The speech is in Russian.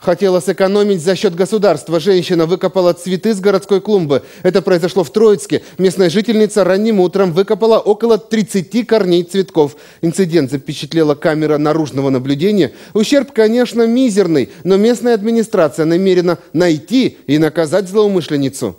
Хотела сэкономить за счет государства. Женщина выкопала цветы с городской клумбы. Это произошло в Троицке. Местная жительница ранним утром выкопала около 30 корней цветков. Инцидент запечатлела камера наружного наблюдения. Ущерб, конечно, мизерный, но местная администрация намерена найти и наказать злоумышленницу.